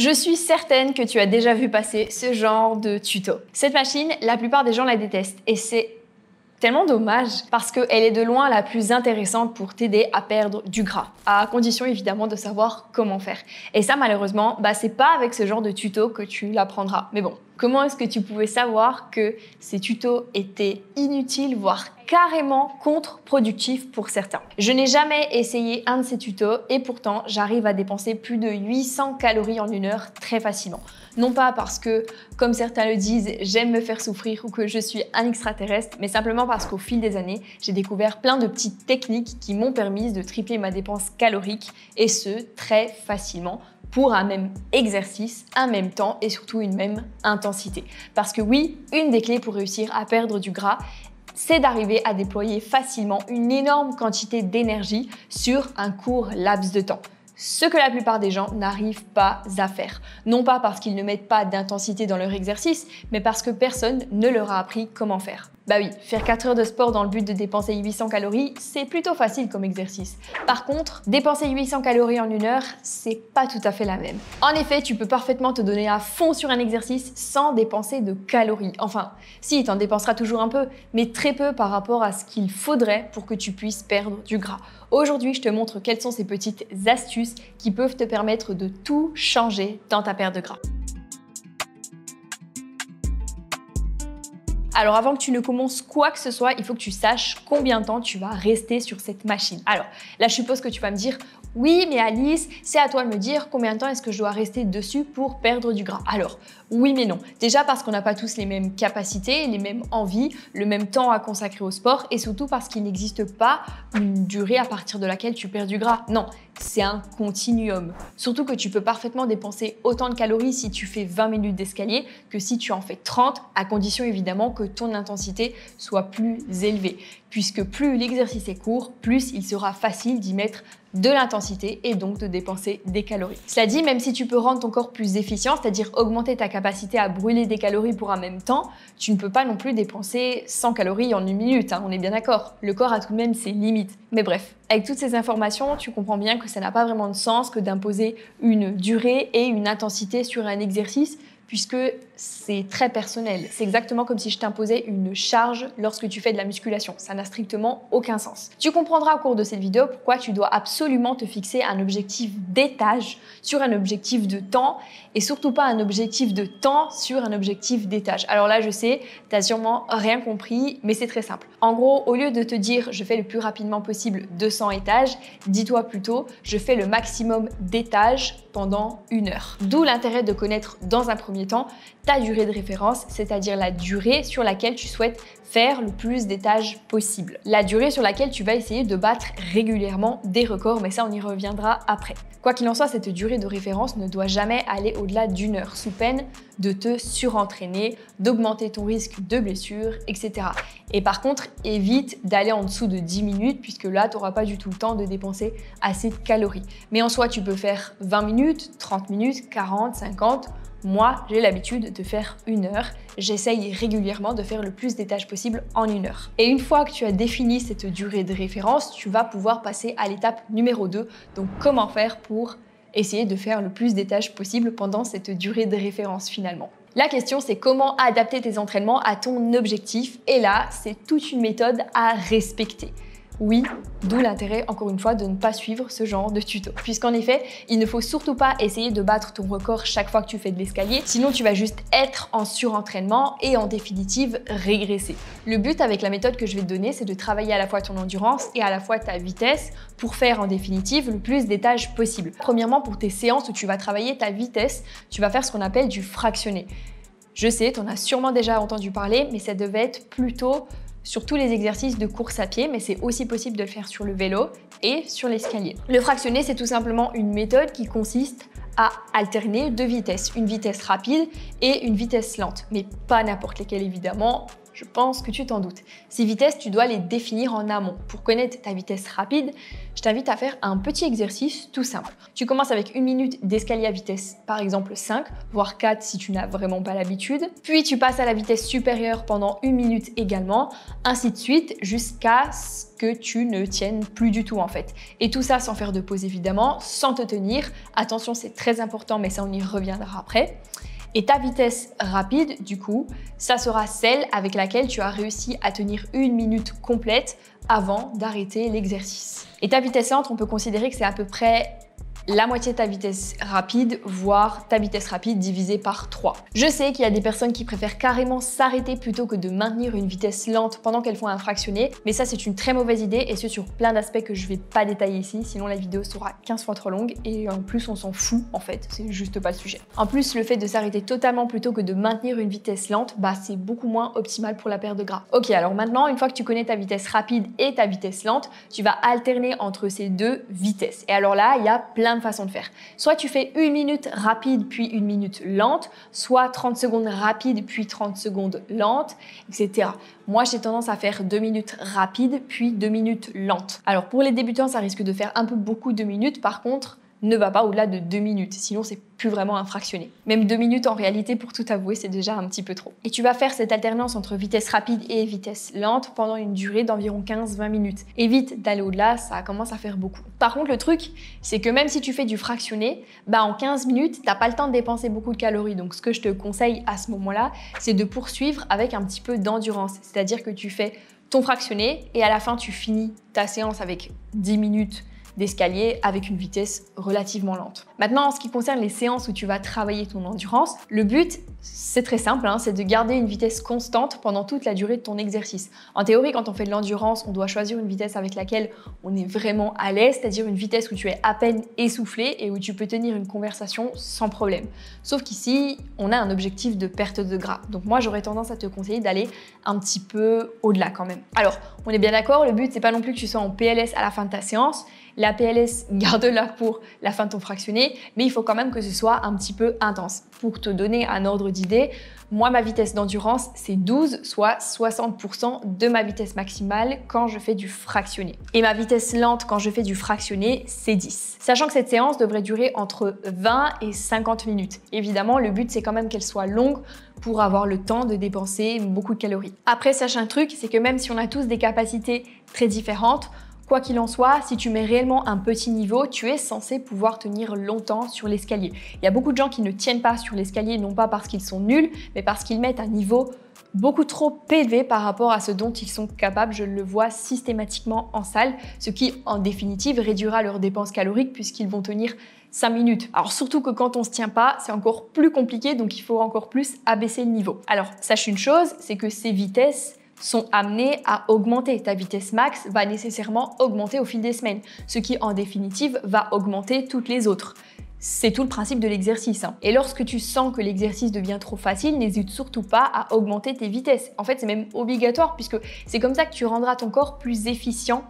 Je suis certaine que tu as déjà vu passer ce genre de tuto. Cette machine, la plupart des gens la détestent et c'est tellement dommage parce qu'elle est de loin la plus intéressante pour t'aider à perdre du gras, à condition évidemment de savoir comment faire. Et ça malheureusement, bah, c'est pas avec ce genre de tuto que tu l'apprendras. Mais bon, Comment est-ce que tu pouvais savoir que ces tutos étaient inutiles, voire carrément contre-productifs pour certains Je n'ai jamais essayé un de ces tutos et pourtant j'arrive à dépenser plus de 800 calories en une heure très facilement. Non pas parce que, comme certains le disent, j'aime me faire souffrir ou que je suis un extraterrestre, mais simplement parce qu'au fil des années, j'ai découvert plein de petites techniques qui m'ont permis de tripler ma dépense calorique et ce, très facilement pour un même exercice, un même temps et surtout une même intensité. Parce que oui, une des clés pour réussir à perdre du gras, c'est d'arriver à déployer facilement une énorme quantité d'énergie sur un court laps de temps. Ce que la plupart des gens n'arrivent pas à faire. Non pas parce qu'ils ne mettent pas d'intensité dans leur exercice, mais parce que personne ne leur a appris comment faire. Bah oui, faire 4 heures de sport dans le but de dépenser 800 calories, c'est plutôt facile comme exercice. Par contre, dépenser 800 calories en une heure, c'est pas tout à fait la même. En effet, tu peux parfaitement te donner à fond sur un exercice sans dépenser de calories. Enfin, si, t'en dépenseras toujours un peu, mais très peu par rapport à ce qu'il faudrait pour que tu puisses perdre du gras. Aujourd'hui, je te montre quelles sont ces petites astuces qui peuvent te permettre de tout changer dans ta perte de gras. Alors avant que tu ne commences quoi que ce soit, il faut que tu saches combien de temps tu vas rester sur cette machine. Alors là, je suppose que tu vas me dire, oui, mais Alice, c'est à toi de me dire combien de temps est-ce que je dois rester dessus pour perdre du gras. Alors oui mais non. Déjà parce qu'on n'a pas tous les mêmes capacités, les mêmes envies, le même temps à consacrer au sport et surtout parce qu'il n'existe pas une durée à partir de laquelle tu perds du gras. Non, c'est un continuum. Surtout que tu peux parfaitement dépenser autant de calories si tu fais 20 minutes d'escalier que si tu en fais 30, à condition évidemment que ton intensité soit plus élevée puisque plus l'exercice est court, plus il sera facile d'y mettre de l'intensité et donc de dépenser des calories. Cela dit, même si tu peux rendre ton corps plus efficient, c'est-à-dire augmenter ta capacité à brûler des calories pour un même temps, tu ne peux pas non plus dépenser 100 calories en une minute, hein, on est bien d'accord. Le corps a tout de même ses limites. Mais bref, avec toutes ces informations, tu comprends bien que ça n'a pas vraiment de sens que d'imposer une durée et une intensité sur un exercice, puisque c'est très personnel. C'est exactement comme si je t'imposais une charge lorsque tu fais de la musculation. Ça n'a strictement aucun sens. Tu comprendras au cours de cette vidéo pourquoi tu dois absolument te fixer un objectif d'étage sur un objectif de temps et surtout pas un objectif de temps sur un objectif d'étage. Alors là, je sais, tu n'as sûrement rien compris, mais c'est très simple. En gros, au lieu de te dire je fais le plus rapidement possible 200 étages, dis-toi plutôt je fais le maximum d'étages pendant une heure. D'où l'intérêt de connaître dans un premier temps durée de référence, c'est-à-dire la durée sur laquelle tu souhaites faire le plus d'étages possible. La durée sur laquelle tu vas essayer de battre régulièrement des records, mais ça on y reviendra après. Quoi qu'il en soit, cette durée de référence ne doit jamais aller au-delà d'une heure, sous peine de te surentraîner, d'augmenter ton risque de blessure, etc. Et par contre, évite d'aller en dessous de 10 minutes, puisque là, tu n'auras pas du tout le temps de dépenser assez de calories. Mais en soi, tu peux faire 20 minutes, 30 minutes, 40, 50, moi, j'ai l'habitude de faire une heure. J'essaye régulièrement de faire le plus des tâches possibles en une heure. Et une fois que tu as défini cette durée de référence, tu vas pouvoir passer à l'étape numéro 2, donc comment faire pour essayer de faire le plus des tâches possibles pendant cette durée de référence finalement. La question, c'est comment adapter tes entraînements à ton objectif. Et là, c'est toute une méthode à respecter. Oui, d'où l'intérêt, encore une fois, de ne pas suivre ce genre de tuto. Puisqu'en effet, il ne faut surtout pas essayer de battre ton record chaque fois que tu fais de l'escalier, sinon tu vas juste être en surentraînement et en définitive régresser. Le but avec la méthode que je vais te donner, c'est de travailler à la fois ton endurance et à la fois ta vitesse pour faire en définitive le plus d'étages possible. Premièrement, pour tes séances où tu vas travailler ta vitesse, tu vas faire ce qu'on appelle du fractionné. Je sais, tu en as sûrement déjà entendu parler, mais ça devait être plutôt sur tous les exercices de course à pied, mais c'est aussi possible de le faire sur le vélo et sur l'escalier. Le fractionné, c'est tout simplement une méthode qui consiste à alterner deux vitesses, une vitesse rapide et une vitesse lente, mais pas n'importe lesquelles évidemment, je pense que tu t'en doutes. Ces vitesses, tu dois les définir en amont. Pour connaître ta vitesse rapide, je t'invite à faire un petit exercice tout simple. Tu commences avec une minute d'escalier à vitesse, par exemple 5, voire 4 si tu n'as vraiment pas l'habitude. Puis tu passes à la vitesse supérieure pendant une minute également, ainsi de suite, jusqu'à ce que tu ne tiennes plus du tout en fait. Et tout ça sans faire de pause évidemment, sans te tenir. Attention, c'est très important, mais ça on y reviendra après. Et ta vitesse rapide, du coup, ça sera celle avec laquelle tu as réussi à tenir une minute complète avant d'arrêter l'exercice. Et ta vitesse lente, on peut considérer que c'est à peu près la moitié de ta vitesse rapide, voire ta vitesse rapide divisée par 3. Je sais qu'il y a des personnes qui préfèrent carrément s'arrêter plutôt que de maintenir une vitesse lente pendant qu'elles font un fractionné, mais ça c'est une très mauvaise idée et c'est sur plein d'aspects que je vais pas détailler ici, sinon la vidéo sera 15 fois trop longue et en plus on s'en fout en fait, c'est juste pas le sujet. En plus, le fait de s'arrêter totalement plutôt que de maintenir une vitesse lente, bah c'est beaucoup moins optimal pour la perte de gras. Ok, alors maintenant, une fois que tu connais ta vitesse rapide et ta vitesse lente, tu vas alterner entre ces deux vitesses. Et alors là, il y a plein de façon de faire. Soit tu fais une minute rapide puis une minute lente, soit 30 secondes rapides puis 30 secondes lentes, etc. Moi, j'ai tendance à faire deux minutes rapides puis deux minutes lentes. Alors, pour les débutants, ça risque de faire un peu beaucoup de minutes. Par contre, ne va pas au-delà de deux minutes, sinon c'est plus vraiment un fractionné. Même deux minutes en réalité, pour tout avouer, c'est déjà un petit peu trop. Et tu vas faire cette alternance entre vitesse rapide et vitesse lente pendant une durée d'environ 15-20 minutes. Évite d'aller au-delà, ça commence à faire beaucoup. Par contre, le truc, c'est que même si tu fais du fractionné, bah en 15 minutes, n'as pas le temps de dépenser beaucoup de calories. Donc ce que je te conseille à ce moment-là, c'est de poursuivre avec un petit peu d'endurance. C'est-à-dire que tu fais ton fractionné et à la fin, tu finis ta séance avec 10 minutes d'escalier avec une vitesse relativement lente. Maintenant, en ce qui concerne les séances où tu vas travailler ton endurance, le but, c'est très simple, hein, c'est de garder une vitesse constante pendant toute la durée de ton exercice. En théorie, quand on fait de l'endurance, on doit choisir une vitesse avec laquelle on est vraiment à l'aise, c'est-à-dire une vitesse où tu es à peine essoufflé et où tu peux tenir une conversation sans problème. Sauf qu'ici, on a un objectif de perte de gras. Donc moi, j'aurais tendance à te conseiller d'aller un petit peu au-delà quand même. Alors, on est bien d'accord, le but, c'est pas non plus que tu sois en PLS à la fin de ta séance, la PLS, garde-la pour la fin de ton fractionné, mais il faut quand même que ce soit un petit peu intense. Pour te donner un ordre d'idée, moi, ma vitesse d'endurance, c'est 12, soit 60% de ma vitesse maximale quand je fais du fractionné. Et ma vitesse lente quand je fais du fractionné, c'est 10. Sachant que cette séance devrait durer entre 20 et 50 minutes. Évidemment, le but, c'est quand même qu'elle soit longue pour avoir le temps de dépenser beaucoup de calories. Après, sache un truc, c'est que même si on a tous des capacités très différentes, Quoi qu'il en soit, si tu mets réellement un petit niveau, tu es censé pouvoir tenir longtemps sur l'escalier. Il y a beaucoup de gens qui ne tiennent pas sur l'escalier, non pas parce qu'ils sont nuls, mais parce qu'ils mettent un niveau beaucoup trop élevé par rapport à ce dont ils sont capables, je le vois systématiquement en salle, ce qui en définitive réduira leurs dépenses caloriques puisqu'ils vont tenir 5 minutes. Alors surtout que quand on se tient pas, c'est encore plus compliqué, donc il faut encore plus abaisser le niveau. Alors sache une chose, c'est que ces vitesses sont amenés à augmenter. Ta vitesse max va nécessairement augmenter au fil des semaines, ce qui en définitive va augmenter toutes les autres. C'est tout le principe de l'exercice. Hein. Et lorsque tu sens que l'exercice devient trop facile, n'hésite surtout pas à augmenter tes vitesses. En fait, c'est même obligatoire puisque c'est comme ça que tu rendras ton corps plus efficient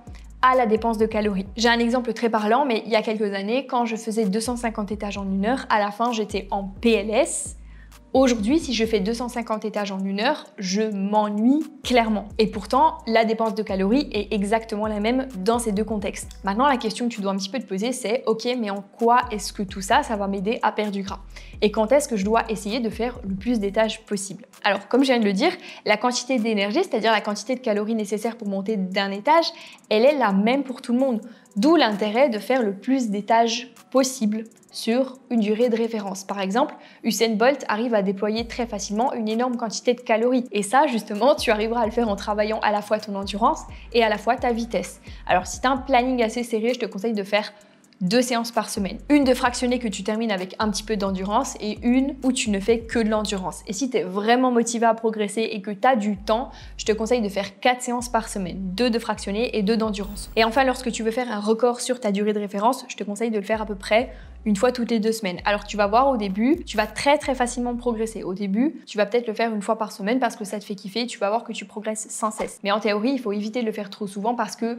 à la dépense de calories. J'ai un exemple très parlant, mais il y a quelques années, quand je faisais 250 étages en une heure, à la fin j'étais en PLS Aujourd'hui, si je fais 250 étages en une heure, je m'ennuie clairement. Et pourtant, la dépense de calories est exactement la même dans ces deux contextes. Maintenant, la question que tu dois un petit peu te poser, c'est ok, mais en quoi est-ce que tout ça, ça va m'aider à perdre du gras Et quand est-ce que je dois essayer de faire le plus d'étages possible Alors, comme je viens de le dire, la quantité d'énergie, c'est-à-dire la quantité de calories nécessaire pour monter d'un étage, elle est la même pour tout le monde. D'où l'intérêt de faire le plus d'étages possible sur une durée de référence. Par exemple, Usain Bolt arrive à déployer très facilement une énorme quantité de calories. Et ça, justement, tu arriveras à le faire en travaillant à la fois ton endurance et à la fois ta vitesse. Alors si tu as un planning assez serré, je te conseille de faire deux séances par semaine. Une de fractionnée que tu termines avec un petit peu d'endurance et une où tu ne fais que de l'endurance. Et si tu es vraiment motivé à progresser et que tu as du temps, je te conseille de faire quatre séances par semaine, deux de fractionnée et deux d'endurance. Et enfin, lorsque tu veux faire un record sur ta durée de référence, je te conseille de le faire à peu près une fois toutes les deux semaines. Alors tu vas voir au début, tu vas très très facilement progresser. Au début, tu vas peut-être le faire une fois par semaine parce que ça te fait kiffer, tu vas voir que tu progresses sans cesse. Mais en théorie, il faut éviter de le faire trop souvent parce que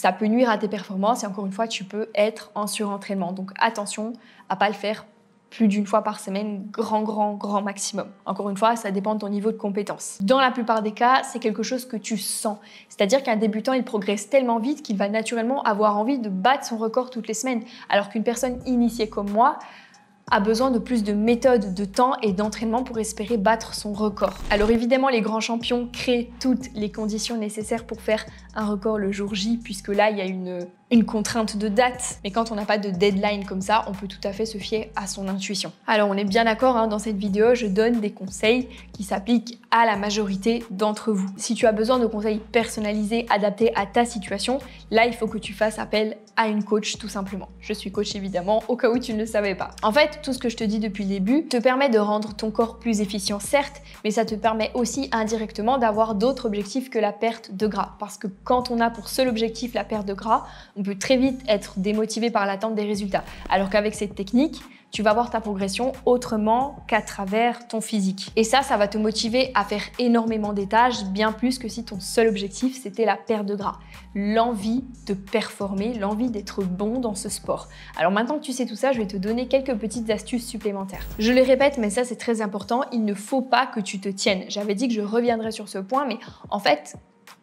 ça peut nuire à tes performances et encore une fois, tu peux être en surentraînement. Donc attention à pas le faire plus d'une fois par semaine, grand, grand, grand maximum. Encore une fois, ça dépend de ton niveau de compétence. Dans la plupart des cas, c'est quelque chose que tu sens. C'est-à-dire qu'un débutant, il progresse tellement vite qu'il va naturellement avoir envie de battre son record toutes les semaines. Alors qu'une personne initiée comme moi, a besoin de plus de méthodes, de temps et d'entraînement pour espérer battre son record. Alors évidemment, les grands champions créent toutes les conditions nécessaires pour faire un record le jour J, puisque là, il y a une une contrainte de date. Mais quand on n'a pas de deadline comme ça, on peut tout à fait se fier à son intuition. Alors on est bien d'accord, hein, dans cette vidéo, je donne des conseils qui s'appliquent à la majorité d'entre vous. Si tu as besoin de conseils personnalisés, adaptés à ta situation, là il faut que tu fasses appel à une coach tout simplement. Je suis coach évidemment, au cas où tu ne le savais pas. En fait, tout ce que je te dis depuis le début te permet de rendre ton corps plus efficient certes, mais ça te permet aussi indirectement d'avoir d'autres objectifs que la perte de gras. Parce que quand on a pour seul objectif la perte de gras, on peut très vite être démotivé par l'attente des résultats. Alors qu'avec cette technique, tu vas voir ta progression autrement qu'à travers ton physique. Et ça, ça va te motiver à faire énormément d'étages, bien plus que si ton seul objectif, c'était la perte de gras. L'envie de performer, l'envie d'être bon dans ce sport. Alors maintenant que tu sais tout ça, je vais te donner quelques petites astuces supplémentaires. Je les répète, mais ça c'est très important, il ne faut pas que tu te tiennes. J'avais dit que je reviendrais sur ce point, mais en fait,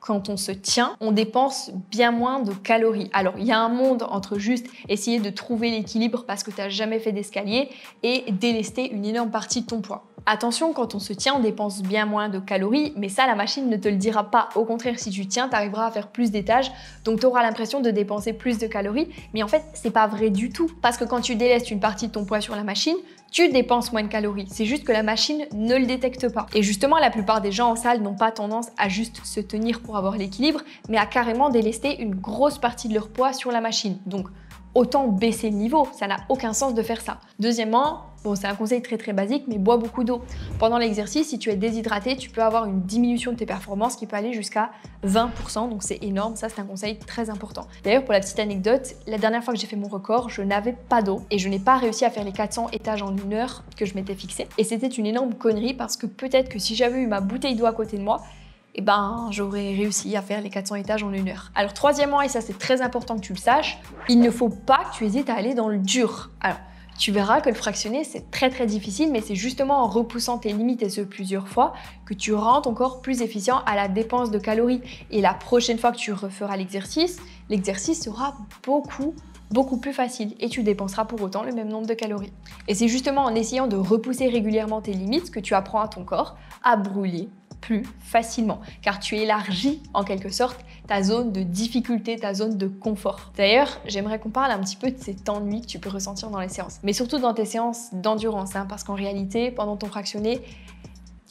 quand on se tient, on dépense bien moins de calories. Alors, il y a un monde entre juste essayer de trouver l'équilibre parce que tu n'as jamais fait d'escalier et délester une énorme partie de ton poids. Attention, quand on se tient, on dépense bien moins de calories, mais ça, la machine ne te le dira pas. Au contraire, si tu tiens, tu arriveras à faire plus d'étages, donc tu auras l'impression de dépenser plus de calories, mais en fait, c'est pas vrai du tout. Parce que quand tu délestes une partie de ton poids sur la machine, tu dépenses moins de calories. C'est juste que la machine ne le détecte pas. Et justement, la plupart des gens en salle n'ont pas tendance à juste se tenir pour avoir l'équilibre, mais à carrément délester une grosse partie de leur poids sur la machine. Donc, autant baisser le niveau. Ça n'a aucun sens de faire ça. Deuxièmement, bon, c'est un conseil très très basique, mais bois beaucoup d'eau. Pendant l'exercice, si tu es déshydraté, tu peux avoir une diminution de tes performances qui peut aller jusqu'à 20%, donc c'est énorme. Ça, c'est un conseil très important. D'ailleurs, pour la petite anecdote, la dernière fois que j'ai fait mon record, je n'avais pas d'eau et je n'ai pas réussi à faire les 400 étages en une heure que je m'étais fixé. Et c'était une énorme connerie parce que peut-être que si j'avais eu ma bouteille d'eau à côté de moi, eh ben, j'aurais réussi à faire les 400 étages en une heure. Alors troisièmement, et ça c'est très important que tu le saches, il ne faut pas que tu hésites à aller dans le dur. Alors, tu verras que le fractionner, c'est très très difficile, mais c'est justement en repoussant tes limites et ce plusieurs fois que tu rends ton corps plus efficient à la dépense de calories. Et la prochaine fois que tu referas l'exercice, l'exercice sera beaucoup beaucoup plus facile et tu dépenseras pour autant le même nombre de calories. Et c'est justement en essayant de repousser régulièrement tes limites que tu apprends à ton corps à brûler plus facilement, car tu élargis en quelque sorte ta zone de difficulté, ta zone de confort. D'ailleurs, j'aimerais qu'on parle un petit peu de cet ennui que tu peux ressentir dans les séances, mais surtout dans tes séances d'endurance, hein, parce qu'en réalité, pendant ton fractionné,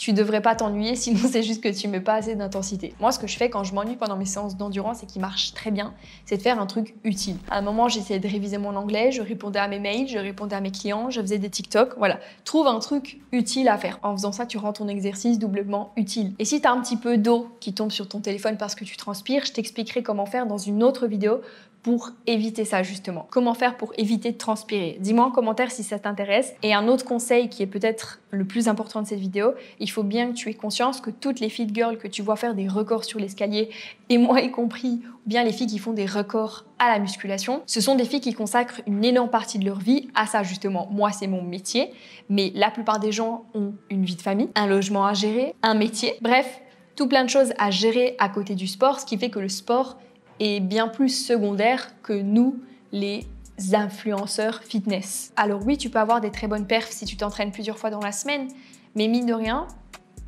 tu devrais pas t'ennuyer, sinon c'est juste que tu mets pas assez d'intensité. Moi, ce que je fais quand je m'ennuie pendant mes séances d'endurance et qui marche très bien, c'est de faire un truc utile. À un moment, j'essayais de réviser mon anglais, je répondais à mes mails, je répondais à mes clients, je faisais des TikTok, voilà. Trouve un truc utile à faire. En faisant ça, tu rends ton exercice doublement utile. Et si tu as un petit peu d'eau qui tombe sur ton téléphone parce que tu transpires, je t'expliquerai comment faire dans une autre vidéo pour éviter ça justement Comment faire pour éviter de transpirer Dis-moi en commentaire si ça t'intéresse. Et un autre conseil qui est peut-être le plus important de cette vidéo, il faut bien que tu aies conscience que toutes les fit girls que tu vois faire des records sur l'escalier, et moi y compris, ou bien les filles qui font des records à la musculation, ce sont des filles qui consacrent une énorme partie de leur vie à ça justement. Moi c'est mon métier, mais la plupart des gens ont une vie de famille, un logement à gérer, un métier, bref, tout plein de choses à gérer à côté du sport, ce qui fait que le sport est bien plus secondaire que nous, les influenceurs fitness. Alors oui, tu peux avoir des très bonnes perfs si tu t'entraînes plusieurs fois dans la semaine, mais mine de rien,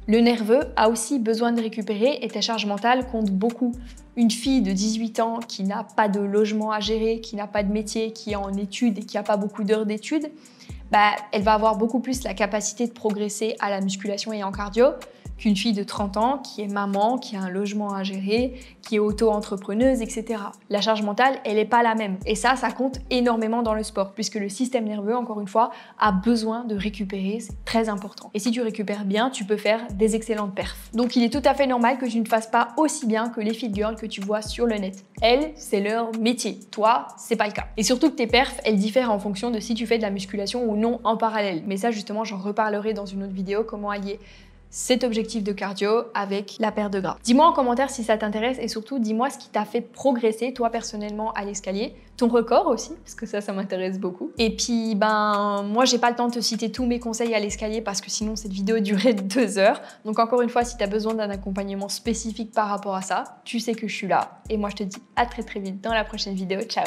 le nerveux a aussi besoin de récupérer et ta charge mentale compte beaucoup. Une fille de 18 ans qui n'a pas de logement à gérer, qui n'a pas de métier, qui est en études et qui n'a pas beaucoup d'heures d'études, bah, elle va avoir beaucoup plus la capacité de progresser à la musculation et en cardio qu'une fille de 30 ans qui est maman, qui a un logement à gérer, qui est auto-entrepreneuse, etc. La charge mentale, elle n'est pas la même. Et ça, ça compte énormément dans le sport, puisque le système nerveux, encore une fois, a besoin de récupérer, c'est très important. Et si tu récupères bien, tu peux faire des excellentes perfs. Donc il est tout à fait normal que tu ne fasses pas aussi bien que les fit girls que tu vois sur le net. Elles, c'est leur métier. Toi, c'est pas le cas. Et surtout que tes perfs, elles diffèrent en fonction de si tu fais de la musculation ou non en parallèle. Mais ça, justement, j'en reparlerai dans une autre vidéo, comment allier cet objectif de cardio avec la perte de gras. Dis-moi en commentaire si ça t'intéresse et surtout dis-moi ce qui t'a fait progresser toi personnellement à l'escalier, ton record aussi parce que ça ça m'intéresse beaucoup. Et puis ben moi j'ai pas le temps de te citer tous mes conseils à l'escalier parce que sinon cette vidéo durait deux heures. Donc encore une fois si tu as besoin d'un accompagnement spécifique par rapport à ça, tu sais que je suis là et moi je te dis à très très vite dans la prochaine vidéo. Ciao.